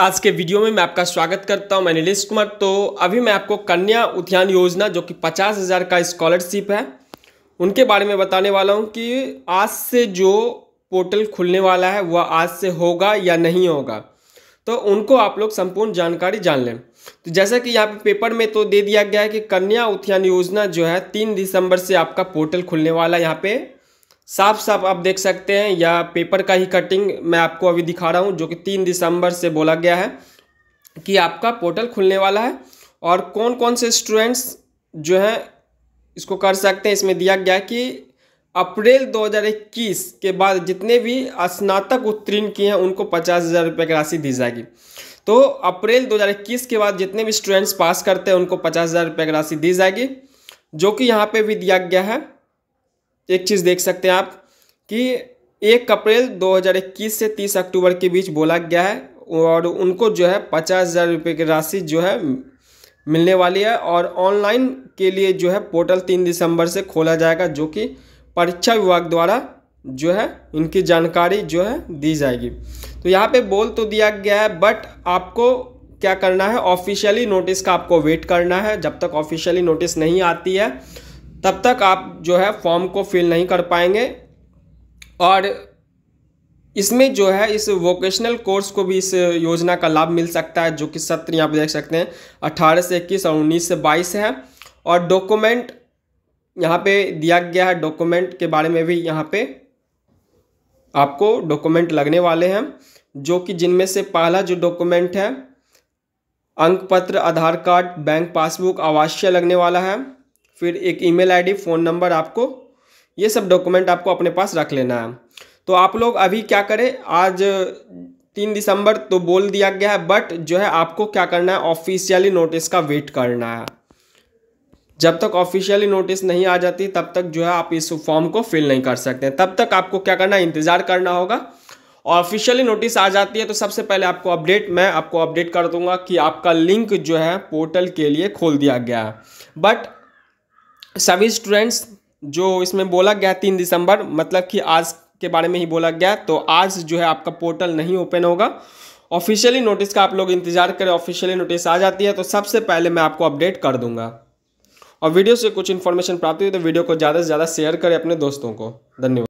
आज के वीडियो में मैं आपका स्वागत करता हूं मैं नीलेश कुमार तो अभी मैं आपको कन्या उद्यान योजना जो कि पचास हज़ार का स्कॉलरशिप है उनके बारे में बताने वाला हूं कि आज से जो पोर्टल खुलने वाला है वह आज से होगा या नहीं होगा तो उनको आप लोग संपूर्ण जानकारी जान लें तो जैसा कि यहाँ पे पेपर में तो दे दिया गया है कि कन्या उद्यान योजना जो है तीन दिसंबर से आपका पोर्टल खुलने वाला है यहाँ पर साफ साफ आप देख सकते हैं या पेपर का ही कटिंग मैं आपको अभी दिखा रहा हूँ जो कि तीन दिसंबर से बोला गया है कि आपका पोर्टल खुलने वाला है और कौन कौन से स्टूडेंट्स जो हैं इसको कर सकते हैं इसमें दिया गया कि अप्रैल 2021 के बाद जितने भी स्नातक उत्तीर्ण किए हैं उनको पचास हज़ार रुपये की राशि दी जाएगी तो अप्रैल 2021 के बाद जितने भी स्टूडेंट्स पास करते हैं उनको पचास हज़ार रुपये की राशि दी जाएगी जो कि यहाँ पे भी दिया गया है तो एक चीज़ देख सकते हैं आप कि एक अप्रैल 2021 से 30 अक्टूबर के बीच बोला गया है और उनको जो है पचास हज़ार रुपये की राशि जो है मिलने वाली है और ऑनलाइन के लिए जो है पोर्टल तीन दिसंबर से खोला जाएगा जो कि परीक्षा विभाग द्वारा जो है इनकी जानकारी जो है दी जाएगी तो यहाँ पे बोल तो दिया गया है बट आपको क्या करना है ऑफिशियली नोटिस का आपको वेट करना है जब तक ऑफिशियली नोटिस नहीं आती है तब तक आप जो है फॉर्म को फिल नहीं कर पाएंगे और इसमें जो है इस वोकेशनल कोर्स को भी इस योजना का लाभ मिल सकता है जो कि सत्र यहाँ पर देख सकते हैं अट्ठारह से इक्कीस और उन्नीस से बाईस है और डॉक्यूमेंट यहाँ पे दिया गया है डॉक्यूमेंट के बारे में भी यहाँ पे आपको डॉक्यूमेंट लगने वाले हैं जो कि जिनमें से पहला जो डॉक्यूमेंट है अंक पत्र आधार कार्ड बैंक पासबुक अवश्य लगने वाला है फिर एक ईमेल आईडी फ़ोन नंबर आपको ये सब डॉक्यूमेंट आपको अपने पास रख लेना है तो आप लोग अभी क्या करें आज तीन दिसंबर तो बोल दिया गया है बट जो है आपको क्या करना है ऑफिशियली नोटिस का वेट करना है जब तक ऑफिशियली नोटिस नहीं आ जाती तब तक जो है आप इस फॉर्म को फिल नहीं कर सकते तब तक आपको क्या करना है इंतज़ार करना होगा ऑफिशियली नोटिस आ जाती है तो सबसे पहले आपको अपडेट मैं आपको अपडेट कर दूंगा कि आपका लिंक जो है पोर्टल के लिए खोल दिया गया है बट सभी स्टूडेंट्स जो इसमें बोला गया तीन दिसंबर मतलब कि आज के बारे में ही बोला गया तो आज जो है आपका पोर्टल नहीं ओपन होगा ऑफिशियली नोटिस का आप लोग इंतजार करें ऑफिशियली नोटिस आ जाती है तो सबसे पहले मैं आपको अपडेट कर दूंगा और वीडियो से कुछ इन्फॉर्मेशन प्राप्त हुई तो वीडियो को ज़्यादा से ज़्यादा शेयर करें अपने दोस्तों को धन्यवाद